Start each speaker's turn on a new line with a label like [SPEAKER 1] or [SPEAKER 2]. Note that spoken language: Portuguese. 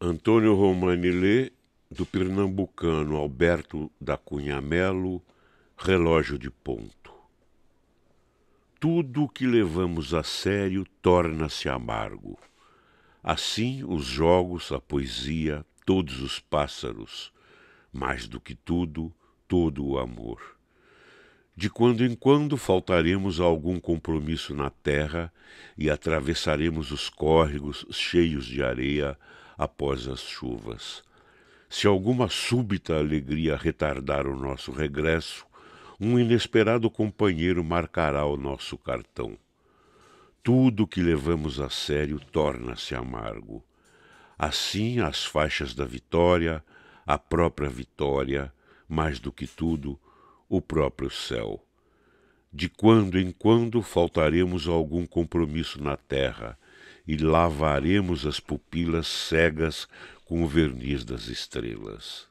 [SPEAKER 1] Antônio Romanilê, do pernambucano Alberto da Cunha Melo, Relógio de Ponto. Tudo o que levamos a sério torna-se amargo. Assim, os jogos, a poesia, todos os pássaros, mais do que tudo, todo o amor. De quando em quando faltaremos a algum compromisso na terra e atravessaremos os córregos cheios de areia após as chuvas. Se alguma súbita alegria retardar o nosso regresso, um inesperado companheiro marcará o nosso cartão. Tudo que levamos a sério torna-se amargo. Assim, as faixas da vitória, a própria vitória, mais do que tudo, o próprio céu. De quando em quando faltaremos a algum compromisso na terra, e lavaremos as pupilas cegas com o verniz das estrelas.